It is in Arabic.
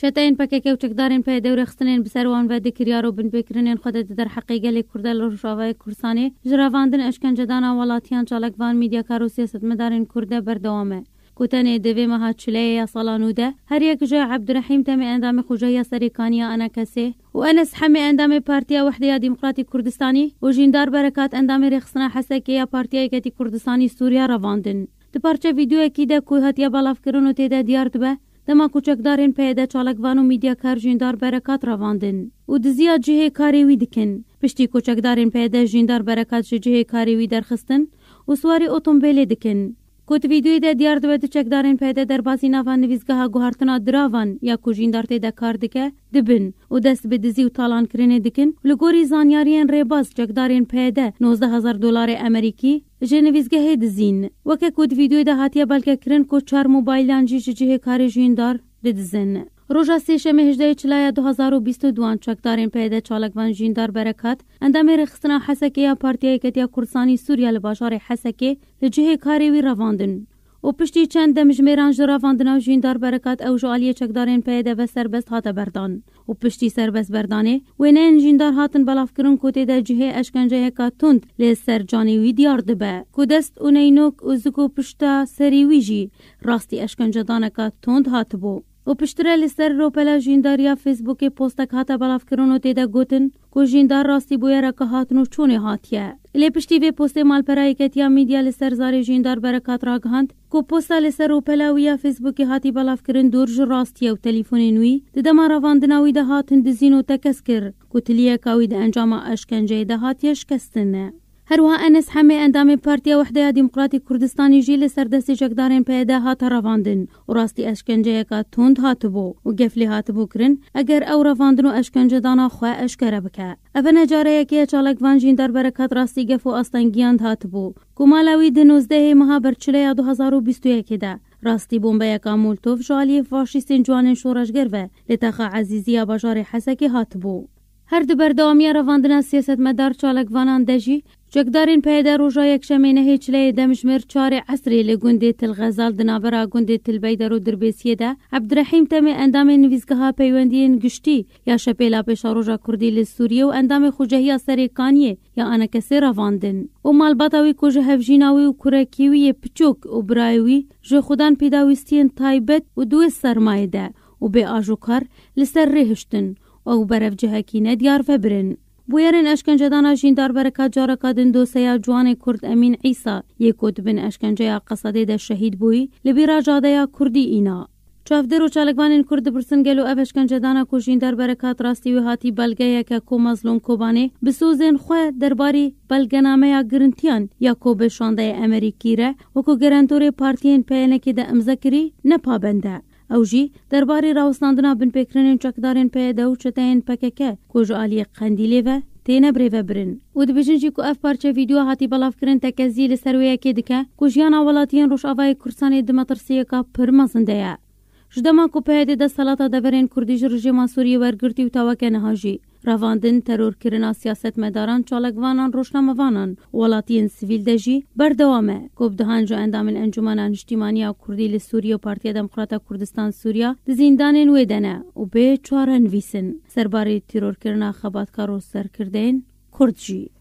چتاین پکه او چکدارین په دوره خستنین بسروان و د کریارو بن بکرنین خود د در حقیقه لی کورده ل روشاوای کورسانی جراواندن اشکنجدان ولاتیان چالک وان میډیا کارو سیاست مدارین کورده بردوامه کوتنه دوی مها چلیه صلانوده هر یک جای عبدالرحیم تم اندام خوجای سریکانیا انا کسی و انس حمی اندام پارتیا وحده دموکراتی کردستانی و جیندار برکات اندام رخصنا حسکیه پارتیا کتی کردستانی سوریا رواندن د پارچه ویدیو کې د کوه هتیا بلاف کرونو ته د دیار تبه Dema koçekdarên peyde çalekvan û midyakar jîndar berekat ravandin û diziya cihê karê wî dikin. Piştî koçekdarên peyde jîndar berekat ji cihê karê wî derxistin û swarî otombelê dikin. Kot vîdyoyê de diyar dibe tu çekdarên peyde derbasî nava nivîzgeha guhartina diravan ya ku jîndar tê de kar dike dibin û dest bi dizî û talankirinê dikin li gorî zanyariyên rêbaz çekdarên peyde 19 dolarê Emerîkî ژنێویزگەهێ دزین وەکە کۆت یددیۆی داهاتیە بەلکەکردن کۆ چار مۆبایلانجی ججهێ کاری ژویندار ددزن. Roja sêşemê hijdeyê çilaya 2022 çekdarên peyde çalekvan jîndar berekat, endamê rexistina Hesekê ya Partiya Yeketiya Kursanî Sûriya li bajarê Hesekê li cihê karê wî revandin. û piştî çend demjmêran ji ravandina jîndar berekat ew ji aliyê çekdarên PYDV serbest hate berdan. û piştî serbestberdanê wêneyên jîndar hatin belavkirin kotê de cihê eşkenceyeka tund lê sercanê wî diyar dibe ku dest û neynok û ziko pişta serî wî jî rastî eşkencedaneka tund hatibû û piştre li ser ropela jîndariya Facebookê postek hata belavkirin û têde gotin ku jîndar rastî bûye reka hatin û çûnê hatiye. Lê piştî vê postê malperayeketiya mîdya li ser zarê jîndar berekat ragihand پۆستا لەسەر و پەلاویە فیسبووکی هاتی بەڵافکردن دوورژ ڕاستیە و تەلیفۆنی نووی دەدەما ڕەواندناوی دەهاتن دزین و تەکەس کرد کوتلیە کاوی دە ئەنجامە ئەشکەنجەی دەهاتیە شکستنە. هەروها ئەنس هەمێ ئەندامی پارتیا وحدەیە دیموکراتی کوردستانی ژی لە سەردەستی جەکدارێن پێدا هاتە ڕەواندن و ڕاستی ئەشکنجەیەکە توند هاتبوو و گەفلی هاتبوو کرن ئەگەر ئەو ڕەواندن و ئەشکنجەدانا خوێ ئەشکەرە بکە ئەە نەجارەیەکیە چاڵێکوان ژین دەربەرەکەات ڕاستی گەف و ئاستەنگیان هاتبوو کومالاوی دنوزدەهەیە مەها بەرچلەیە 2021دا ڕاستی بۆمبەیەکە مولتۆف ژالی فاشیستین جوانن شۆڕژگەرە لە تەخە عزیزیە بەژاری حەسەکی هاتبوو. هەر دبەردەوامیە ڕەواندنە سیاست مەدار چالکوانان دەژی جەکدارین پایدا ڕۆژە یەکشەمێنە هیچ لای دەمژمر چارێ ئەسری لە گوندێ تلغەزال دنابەرا گوندێ تلبەی دەرو دربێسیەدا ئەبدرەحیم تەمێ ئەندامێ نویستگەها پەیوەندیین گشتی یا شەپێلا پێشە ڕۆژە کوردی لە سووریە و ئەندامێ خوجەهیا سەرێکانیە یا ئەنەکەسێ ڕەواندن و مالباتاوی کۆژە هەفژیناوی و کورەکیویە پچۆک و برایوی ژێ خوددان پێداویستیان تایبەت و دوێ سەرمایدا و بێ ئاژوکار لەسەر ڕێهشتن ئەو بەرەفجهەکی نەدیار فەبرن. Buyarên eşkencedana jîndarbereka caraka din doseya ciwanê Kurd Emîn Îsa yêkot bin eşkenceya Qesadê de şehîd bûyî li bîra cadeya Kurdî îna. Çavdêr û çalekvanên Kurd birsin gelo ev eşkencedana ku jîndarbereka rastî wê hatî belgeyeke ku mazlûm Kobanê bi sozên xwe derbarî belgenameya girintiyan ya Kobê şandaya Emerîkî re û ku gerendorê partiyên peyenekê de imza kirî nepabend e. ئەو ژی دەربارەی ڕوەستاندنا بنپێکردنێن چەکدارێن پێدە و چتەیەن پەکەکە کۆژ عالیە قەندی لێڤە تێنە برێڤە برن و دبژنجی کو ئەف پارچە ویددیو هاتی بەڵافکردن تەکەزی لە سەروەیەکێ دکە کو ژیانە وڵاتیان ڕۆژاوای کورسانی دمەترسیەکە پرمەزندەیە ژدەما کوپەیە دەسەڵاتە دەبەرێن کوردیژ ڕژێمان سووری وەرگرتی و تاواکە نەهاژی راواندن ترورکردنا سیاستمداران چالکوانان ولاتین سویل سیویل بردوامه گوب دهان جو اندام ئەنجومانان انشتیمانی و کوردی لە و و پارتیا کردستان کوردستان ده زیندانین ویدنه و ویسن. سرباری نویسن سەربارەی تیرۆرکردنا خەباتکار سر کردین کردجی.